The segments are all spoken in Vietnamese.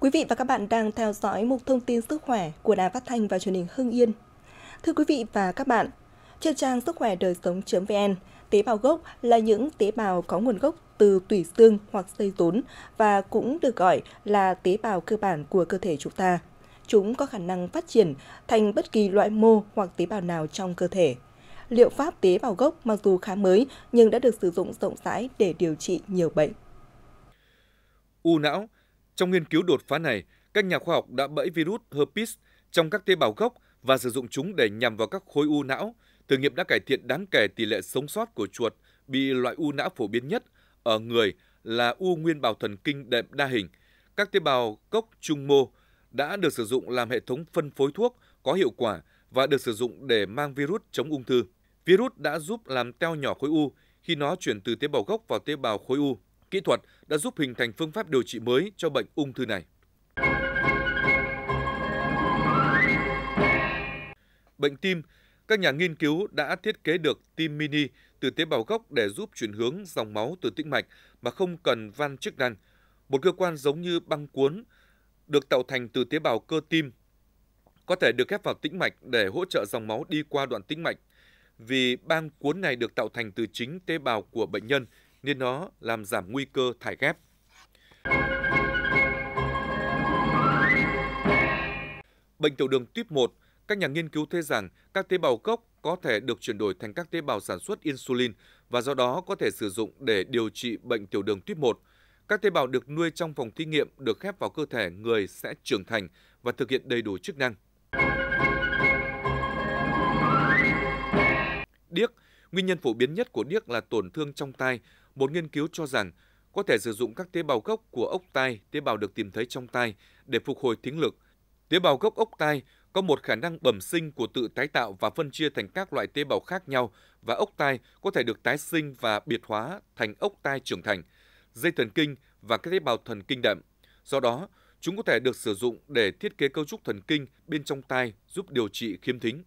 Quý vị và các bạn đang theo dõi mục thông tin sức khỏe của Đài Phát thanh và Truyền hình Hưng Yên. Thưa quý vị và các bạn, trên trang sức khỏe đời sống.vn, tế bào gốc là những tế bào có nguồn gốc từ tủy xương hoặc dây rốn và cũng được gọi là tế bào cơ bản của cơ thể chúng ta. Chúng có khả năng phát triển thành bất kỳ loại mô hoặc tế bào nào trong cơ thể. Liệu pháp tế bào gốc mặc dù khá mới nhưng đã được sử dụng rộng rãi để điều trị nhiều bệnh. U não trong nghiên cứu đột phá này, các nhà khoa học đã bẫy virus herpes trong các tế bào gốc và sử dụng chúng để nhằm vào các khối u não. Thử nghiệm đã cải thiện đáng kể tỷ lệ sống sót của chuột bị loại u não phổ biến nhất ở người là u nguyên bào thần kinh đệm đa hình. Các tế bào gốc trung mô đã được sử dụng làm hệ thống phân phối thuốc có hiệu quả và được sử dụng để mang virus chống ung thư. Virus đã giúp làm teo nhỏ khối u khi nó chuyển từ tế bào gốc vào tế bào khối u kỹ thuật đã giúp hình thành phương pháp điều trị mới cho bệnh ung thư này. Bệnh tim, các nhà nghiên cứu đã thiết kế được tim mini từ tế bào gốc để giúp chuyển hướng dòng máu từ tĩnh mạch mà không cần van chức năng. Một cơ quan giống như băng cuốn được tạo thành từ tế bào cơ tim có thể được ghép vào tĩnh mạch để hỗ trợ dòng máu đi qua đoạn tĩnh mạch. Vì băng cuốn này được tạo thành từ chính tế bào của bệnh nhân nên nó làm giảm nguy cơ thải ghép. Bệnh tiểu đường tuyếp 1, các nhà nghiên cứu thấy rằng các tế bào gốc có thể được chuyển đổi thành các tế bào sản xuất insulin và do đó có thể sử dụng để điều trị bệnh tiểu đường tuyếp 1. Các tế bào được nuôi trong phòng thí nghiệm được khép vào cơ thể người sẽ trưởng thành và thực hiện đầy đủ chức năng. Điếc, nguyên nhân phổ biến nhất của điếc là tổn thương trong tai một nghiên cứu cho rằng có thể sử dụng các tế bào gốc của ốc tai, tế bào được tìm thấy trong tai để phục hồi thính lực. Tế bào gốc ốc tai có một khả năng bẩm sinh của tự tái tạo và phân chia thành các loại tế bào khác nhau và ốc tai có thể được tái sinh và biệt hóa thành ốc tai trưởng thành, dây thần kinh và các tế bào thần kinh đậm. Do đó, chúng có thể được sử dụng để thiết kế cấu trúc thần kinh bên trong tai giúp điều trị khiếm thính.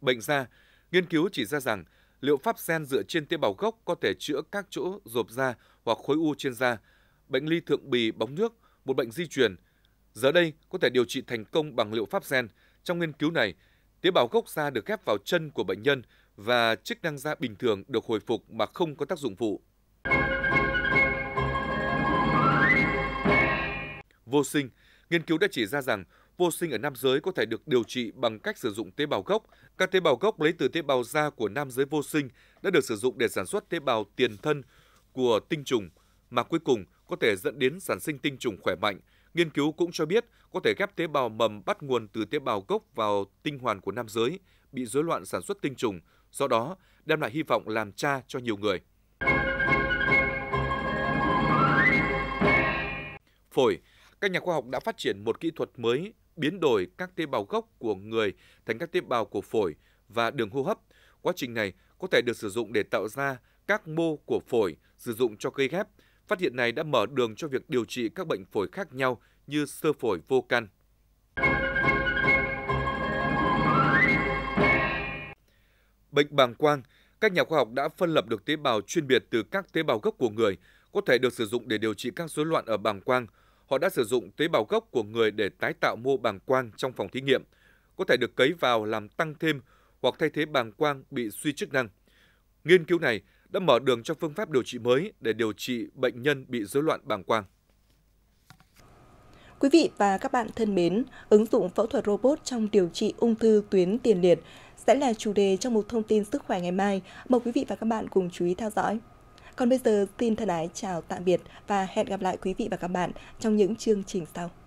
Bệnh da Nghiên cứu chỉ ra rằng liệu pháp gen dựa trên tế bào gốc có thể chữa các chỗ rộp da hoặc khối u trên da, bệnh ly thượng bì bóng nước, một bệnh di truyền. Giờ đây có thể điều trị thành công bằng liệu pháp gen. Trong nghiên cứu này, tế bào gốc da được ghép vào chân của bệnh nhân và chức năng da bình thường được hồi phục mà không có tác dụng phụ. Vô sinh, nghiên cứu đã chỉ ra rằng vô sinh ở nam giới có thể được điều trị bằng cách sử dụng tế bào gốc. Các tế bào gốc lấy từ tế bào da của nam giới vô sinh đã được sử dụng để sản xuất tế bào tiền thân của tinh trùng, mà cuối cùng có thể dẫn đến sản sinh tinh trùng khỏe mạnh. Nghiên cứu cũng cho biết có thể ghép tế bào mầm bắt nguồn từ tế bào gốc vào tinh hoàn của nam giới bị rối loạn sản xuất tinh trùng, do đó đem lại hy vọng làm cha cho nhiều người. Phổi, các nhà khoa học đã phát triển một kỹ thuật mới biến đổi các tế bào gốc của người thành các tế bào của phổi và đường hô hấp. Quá trình này có thể được sử dụng để tạo ra các mô của phổi sử dụng cho cây ghép. Phát hiện này đã mở đường cho việc điều trị các bệnh phổi khác nhau như sơ phổi vô căn. Bệnh bàng quang, các nhà khoa học đã phân lập được tế bào chuyên biệt từ các tế bào gốc của người, có thể được sử dụng để điều trị các rối loạn ở bàng quang, họ đã sử dụng tế bào gốc của người để tái tạo mô bàng quang trong phòng thí nghiệm, có thể được cấy vào làm tăng thêm hoặc thay thế bàng quang bị suy chức năng. Nghiên cứu này đã mở đường cho phương pháp điều trị mới để điều trị bệnh nhân bị rối loạn bàng quang. Quý vị và các bạn thân mến, ứng dụng phẫu thuật robot trong điều trị ung thư tuyến tiền liệt sẽ là chủ đề trong một thông tin sức khỏe ngày mai. Mời quý vị và các bạn cùng chú ý theo dõi. Còn bây giờ, xin thân ái chào tạm biệt và hẹn gặp lại quý vị và các bạn trong những chương trình sau.